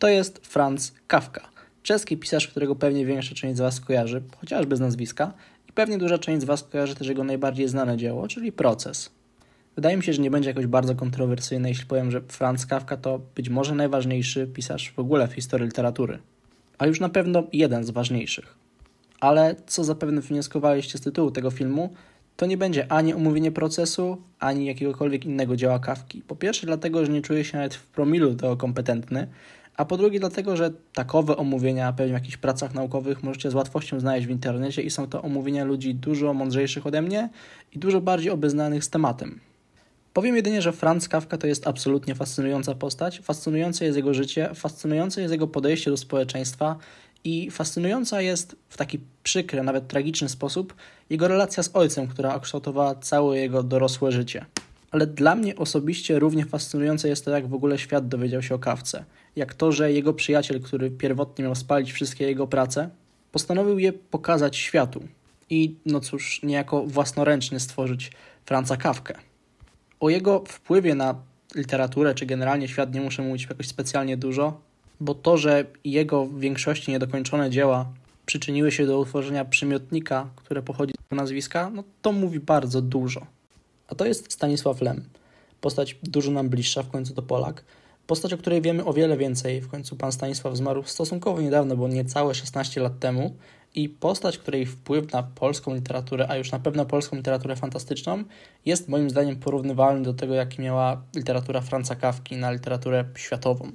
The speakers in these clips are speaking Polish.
to jest Franz Kafka, czeski pisarz, którego pewnie większa część z Was kojarzy, chociażby z nazwiska, i pewnie duża część z Was kojarzy też jego najbardziej znane dzieło, czyli Proces. Wydaje mi się, że nie będzie jakoś bardzo kontrowersyjne, jeśli powiem, że Franz Kafka to być może najważniejszy pisarz w ogóle w historii literatury, a już na pewno jeden z ważniejszych. Ale co zapewne wnioskowaliście z tytułu tego filmu, to nie będzie ani omówienie procesu, ani jakiegokolwiek innego dzieła Kawki. Po pierwsze dlatego, że nie czuję się nawet w promilu do kompetentny, a po drugie dlatego, że takowe omówienia pewnie w jakichś pracach naukowych możecie z łatwością znaleźć w internecie i są to omówienia ludzi dużo mądrzejszych ode mnie i dużo bardziej obeznanych z tematem. Powiem jedynie, że Franz Kafka to jest absolutnie fascynująca postać, fascynujące jest jego życie, fascynujące jest jego podejście do społeczeństwa i fascynująca jest w taki przykry, nawet tragiczny sposób jego relacja z ojcem, która kształtowała całe jego dorosłe życie ale dla mnie osobiście równie fascynujące jest to, jak w ogóle świat dowiedział się o kawce. Jak to, że jego przyjaciel, który pierwotnie miał spalić wszystkie jego prace, postanowił je pokazać światu i, no cóż, niejako własnoręcznie stworzyć Franca Kawkę. O jego wpływie na literaturę czy generalnie świat nie muszę mówić jakoś specjalnie dużo, bo to, że jego w większości niedokończone dzieła przyczyniły się do utworzenia przymiotnika, które pochodzi z tego nazwiska, no to mówi bardzo dużo. A to jest Stanisław Lem. Postać dużo nam bliższa, w końcu to Polak. Postać, o której wiemy o wiele więcej. W końcu pan Stanisław zmarł stosunkowo niedawno, bo niecałe 16 lat temu. I postać, której wpływ na polską literaturę, a już na pewno polską literaturę fantastyczną, jest moim zdaniem porównywalny do tego, jaki miała literatura Franca Kawki na literaturę światową.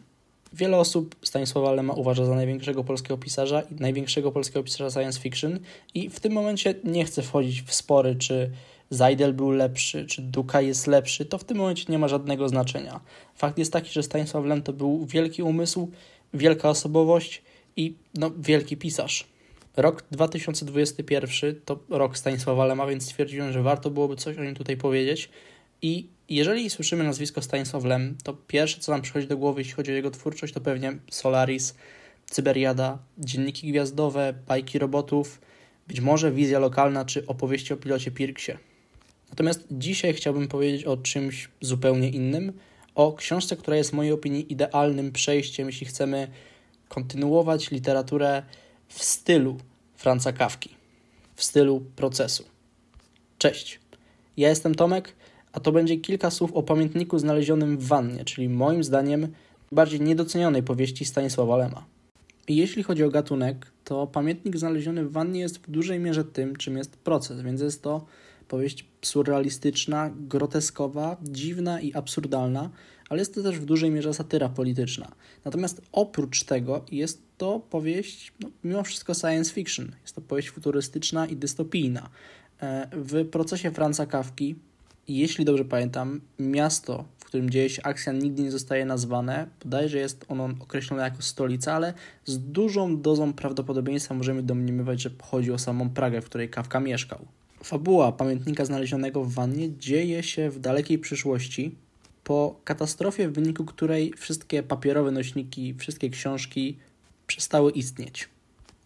Wiele osób Stanisława Lema uważa za największego polskiego pisarza i największego polskiego pisarza science fiction i w tym momencie nie chcę wchodzić w spory, czy Zajdel był lepszy, czy Duka jest lepszy, to w tym momencie nie ma żadnego znaczenia. Fakt jest taki, że Stanisław Lem to był wielki umysł, wielka osobowość i no, wielki pisarz. Rok 2021 to rok Stanisława Lema, więc stwierdziłem, że warto byłoby coś o nim tutaj powiedzieć. I jeżeli słyszymy nazwisko Stanisław Lem, to pierwsze, co nam przychodzi do głowy, jeśli chodzi o jego twórczość, to pewnie Solaris, Cyberiada, dzienniki gwiazdowe, bajki robotów, być może wizja lokalna czy opowieści o pilocie Pirksie. Natomiast dzisiaj chciałbym powiedzieć o czymś zupełnie innym, o książce, która jest w mojej opinii idealnym przejściem, jeśli chcemy kontynuować literaturę w stylu Franca Kawki, w stylu procesu. Cześć, ja jestem Tomek, a to będzie kilka słów o pamiętniku znalezionym w wannie, czyli moim zdaniem bardziej niedocenionej powieści Stanisława Lema. jeśli chodzi o gatunek, to pamiętnik znaleziony w wannie jest w dużej mierze tym, czym jest proces, więc jest to Powieść surrealistyczna, groteskowa, dziwna i absurdalna, ale jest to też w dużej mierze satyra polityczna. Natomiast oprócz tego jest to powieść, no, mimo wszystko science fiction. Jest to powieść futurystyczna i dystopijna. E, w procesie Franza Kawki, jeśli dobrze pamiętam, miasto, w którym dzieje się akcja, nigdy nie zostaje nazwane. że jest ono określone jako stolica, ale z dużą dozą prawdopodobieństwa możemy domniemywać, że chodzi o samą Pragę, w której Kawka mieszkał. Fabuła pamiętnika znalezionego w wannie dzieje się w dalekiej przyszłości, po katastrofie, w wyniku której wszystkie papierowe nośniki, wszystkie książki przestały istnieć.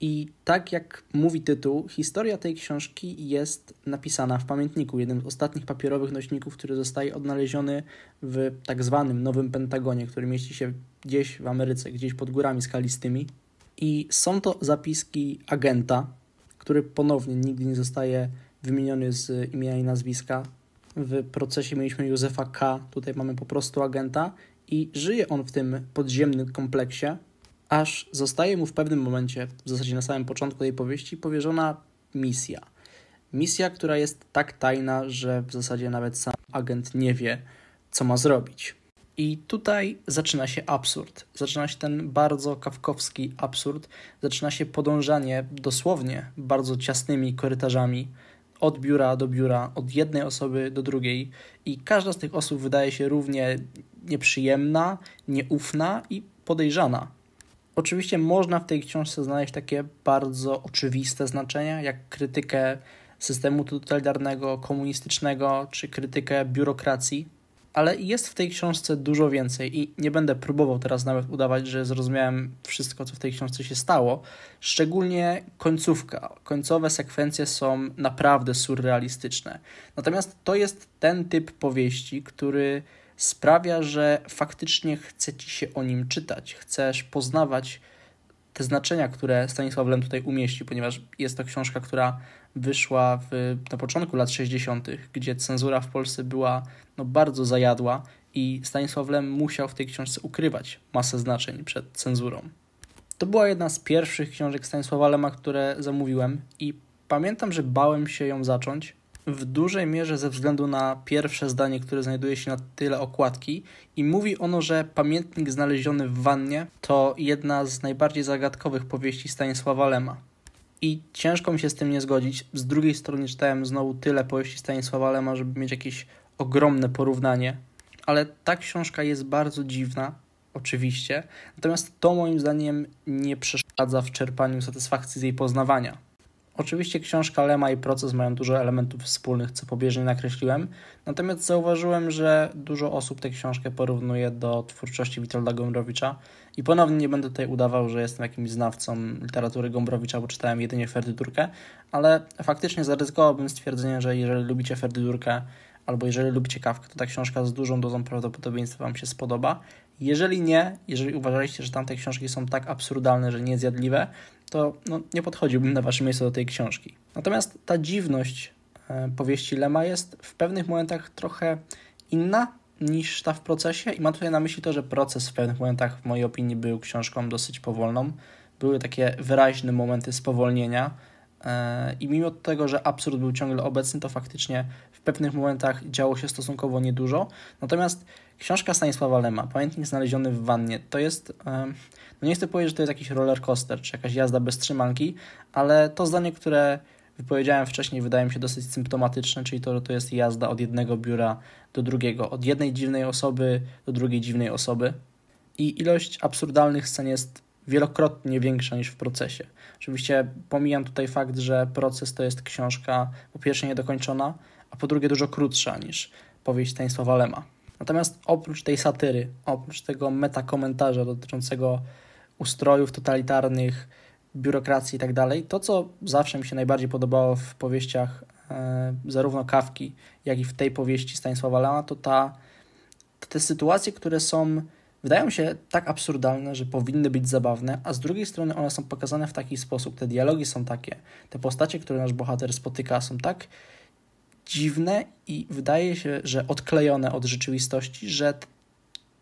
I tak jak mówi tytuł, historia tej książki jest napisana w pamiętniku, jednym z ostatnich papierowych nośników, który zostaje odnaleziony w tak zwanym Nowym Pentagonie, który mieści się gdzieś w Ameryce, gdzieś pod górami skalistymi. I są to zapiski agenta, który ponownie nigdy nie zostaje wymieniony z imienia i nazwiska. W procesie mieliśmy Józefa K., tutaj mamy po prostu agenta i żyje on w tym podziemnym kompleksie, aż zostaje mu w pewnym momencie, w zasadzie na samym początku tej powieści, powierzona misja. Misja, która jest tak tajna, że w zasadzie nawet sam agent nie wie, co ma zrobić. I tutaj zaczyna się absurd. Zaczyna się ten bardzo kawkowski absurd. Zaczyna się podążanie dosłownie bardzo ciasnymi korytarzami od biura do biura, od jednej osoby do drugiej, i każda z tych osób wydaje się równie nieprzyjemna, nieufna i podejrzana. Oczywiście można w tej książce znaleźć takie bardzo oczywiste znaczenia, jak krytykę systemu totalitarnego, komunistycznego czy krytykę biurokracji, ale jest w tej książce dużo więcej i nie będę próbował teraz nawet udawać, że zrozumiałem wszystko, co w tej książce się stało. Szczególnie końcówka. Końcowe sekwencje są naprawdę surrealistyczne. Natomiast to jest ten typ powieści, który sprawia, że faktycznie chce ci się o nim czytać, chcesz poznawać te znaczenia, które Stanisław Lem tutaj umieścił, ponieważ jest to książka, która wyszła w, na początku lat 60., gdzie cenzura w Polsce była no, bardzo zajadła i Stanisław Lem musiał w tej książce ukrywać masę znaczeń przed cenzurą. To była jedna z pierwszych książek Stanisława Lema, które zamówiłem i pamiętam, że bałem się ją zacząć, w dużej mierze ze względu na pierwsze zdanie, które znajduje się na tyle okładki, i mówi ono, że pamiętnik znaleziony w wannie to jedna z najbardziej zagadkowych powieści Stanisława Lema. I ciężko mi się z tym nie zgodzić. Z drugiej strony czytałem znowu tyle powieści Stanisława Lema, żeby mieć jakieś ogromne porównanie. Ale ta książka jest bardzo dziwna, oczywiście, natomiast to moim zdaniem nie przeszkadza w czerpaniu satysfakcji z jej poznawania. Oczywiście książka Lema i proces mają dużo elementów wspólnych, co pobieżnie nakreśliłem, natomiast zauważyłem, że dużo osób tę książkę porównuje do twórczości Witolda Gombrowicza i ponownie nie będę tutaj udawał, że jestem jakimś znawcą literatury Gombrowicza, bo czytałem jedynie Ferdydurkę, ale faktycznie zaryzykowałbym stwierdzenie, że jeżeli lubicie Ferdydurkę albo jeżeli lubicie kawkę, to ta książka z dużą dozą prawdopodobieństwa Wam się spodoba. Jeżeli nie, jeżeli uważaliście, że tamte książki są tak absurdalne, że niezjadliwe, to no, nie podchodziłbym na wasze miejsce do tej książki. Natomiast ta dziwność e, powieści Lema jest w pewnych momentach trochę inna niż ta w procesie i mam tutaj na myśli to, że proces w pewnych momentach w mojej opinii był książką dosyć powolną. Były takie wyraźne momenty spowolnienia e, i mimo tego, że absurd był ciągle obecny, to faktycznie w pewnych momentach działo się stosunkowo niedużo. Natomiast książka Stanisława Lema, Pamiętnik znaleziony w wannie, to jest, no nie chcę powiedzieć, że to jest jakiś roller coaster, czy jakaś jazda bez trzymanki, ale to zdanie, które wypowiedziałem wcześniej, wydaje mi się dosyć symptomatyczne, czyli to, że to jest jazda od jednego biura do drugiego, od jednej dziwnej osoby do drugiej dziwnej osoby. I ilość absurdalnych scen jest wielokrotnie większa niż w procesie. Oczywiście pomijam tutaj fakt, że proces to jest książka po pierwsze niedokończona, a po drugie dużo krótsza niż powieść Stanisława Lema. Natomiast oprócz tej satyry, oprócz tego metakomentarza dotyczącego ustrojów totalitarnych, biurokracji i tak dalej, to co zawsze mi się najbardziej podobało w powieściach e, zarówno Kawki, jak i w tej powieści Stanisława Lema, to ta, te sytuacje, które są wydają się tak absurdalne, że powinny być zabawne, a z drugiej strony one są pokazane w taki sposób, te dialogi są takie, te postacie, które nasz bohater spotyka, są tak dziwne i wydaje się, że odklejone od rzeczywistości, że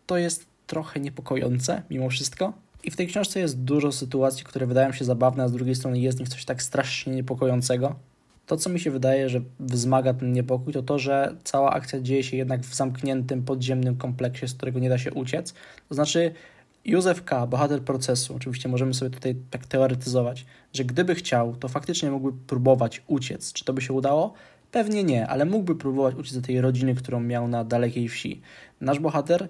to jest trochę niepokojące mimo wszystko. I w tej książce jest dużo sytuacji, które wydają się zabawne, a z drugiej strony jest w nich coś tak strasznie niepokojącego. To, co mi się wydaje, że wzmaga ten niepokój, to to, że cała akcja dzieje się jednak w zamkniętym, podziemnym kompleksie, z którego nie da się uciec. To znaczy, Józef K., bohater procesu, oczywiście możemy sobie tutaj tak teoretyzować, że gdyby chciał, to faktycznie mógłby próbować uciec. Czy to by się udało? Pewnie nie, ale mógłby próbować uciec do tej rodziny, którą miał na dalekiej wsi. Nasz bohater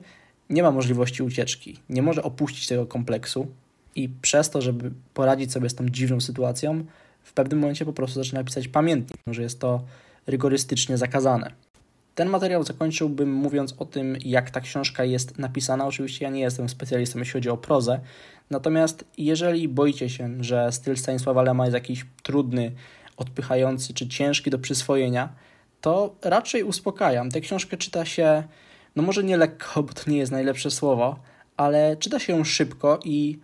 nie ma możliwości ucieczki, nie może opuścić tego kompleksu i przez to, żeby poradzić sobie z tą dziwną sytuacją, w pewnym momencie po prostu zaczyna pisać pamiętnik, że jest to rygorystycznie zakazane. Ten materiał zakończyłbym mówiąc o tym, jak ta książka jest napisana. Oczywiście ja nie jestem specjalistą, jeśli chodzi o prozę, natomiast jeżeli boicie się, że styl Stanisława Lema jest jakiś trudny, odpychający czy ciężki do przyswojenia, to raczej uspokajam. Tę książkę czyta się, no może nie lekko, bo to nie jest najlepsze słowo, ale czyta się ją szybko i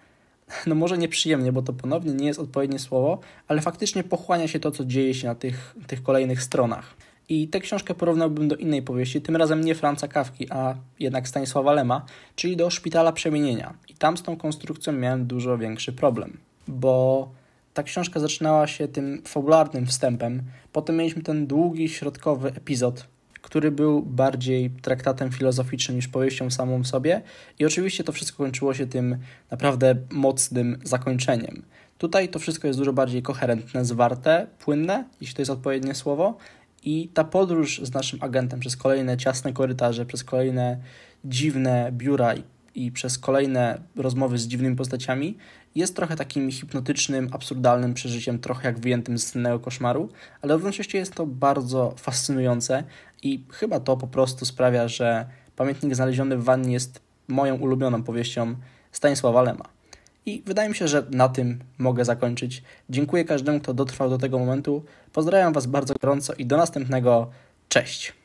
no może nieprzyjemnie, bo to ponownie nie jest odpowiednie słowo, ale faktycznie pochłania się to, co dzieje się na tych, tych kolejnych stronach. I tę książkę porównałbym do innej powieści, tym razem nie Franca Kawki, a jednak Stanisława Lema, czyli do Szpitala Przemienienia. I tam z tą konstrukcją miałem dużo większy problem, bo ta książka zaczynała się tym fabularnym wstępem. Potem mieliśmy ten długi, środkowy epizod, który był bardziej traktatem filozoficznym niż powieścią samą w sobie. I oczywiście to wszystko kończyło się tym naprawdę mocnym zakończeniem. Tutaj to wszystko jest dużo bardziej koherentne, zwarte, płynne, jeśli to jest odpowiednie słowo. I ta podróż z naszym agentem przez kolejne ciasne korytarze, przez kolejne dziwne biura i i przez kolejne rozmowy z dziwnymi postaciami jest trochę takim hipnotycznym, absurdalnym przeżyciem, trochę jak wyjętym z sennego koszmaru, ale równocześnie jest to bardzo fascynujące i chyba to po prostu sprawia, że Pamiętnik znaleziony w wannie jest moją ulubioną powieścią Stanisława Lema. I wydaje mi się, że na tym mogę zakończyć. Dziękuję każdemu, kto dotrwał do tego momentu. Pozdrawiam Was bardzo gorąco i do następnego. Cześć!